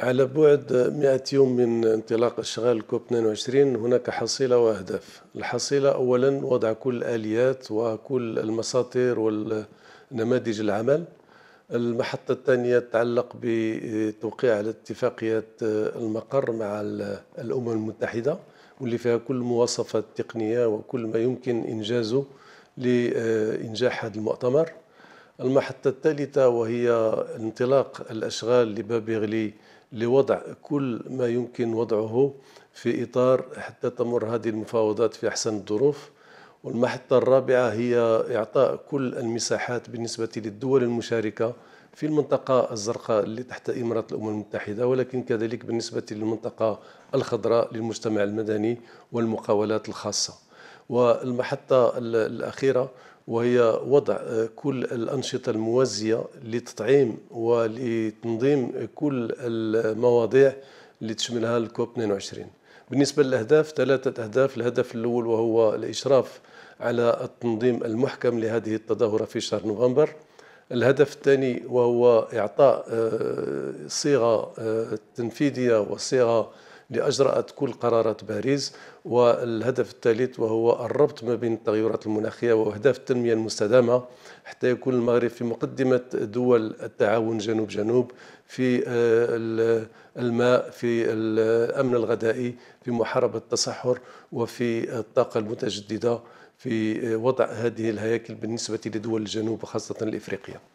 على بعد 100 يوم من انطلاق اشغال كوب 22 هناك حصيلة وأهداف الحصيلة أولا وضع كل الآليات وكل المساطير والنماذج العمل المحطة الثانية تتعلق بتوقيع على اتفاقية المقر مع الأمم المتحدة واللي فيها كل مواصفات تقنية وكل ما يمكن إنجازه لإنجاح هذا المؤتمر المحطة الثالثة وهي انطلاق الأشغال لباب غلي لوضع كل ما يمكن وضعه في إطار حتى تمر هذه المفاوضات في أحسن الظروف والمحطة الرابعة هي إعطاء كل المساحات بالنسبة للدول المشاركة في المنطقة الزرقاء اللي تحت إمارة الأمم المتحدة ولكن كذلك بالنسبة للمنطقة الخضراء للمجتمع المدني والمقاولات الخاصة والمحطة الأخيرة وهي وضع كل الأنشطة الموازية لتطعيم ولتنظيم كل المواضيع اللي تشملها الكوب 22 بالنسبة للأهداف ثلاثة أهداف الهدف الأول وهو الإشراف على التنظيم المحكم لهذه التظاهرة في شهر نوفمبر الهدف الثاني وهو إعطاء آه، صيغة آه، تنفيذية وصيغة لأجرأت كل قرارات باريس والهدف الثالث وهو الربط ما بين التغيرات المناخية وأهداف التنمية المستدامة حتى يكون المغرب في مقدمة دول التعاون جنوب جنوب في آه، الماء في الأمن الغذائي في محاربة التصحر وفي الطاقة المتجددة في آه، وضع هذه الهياكل بالنسبة لدول الجنوب وخاصة الإفريقية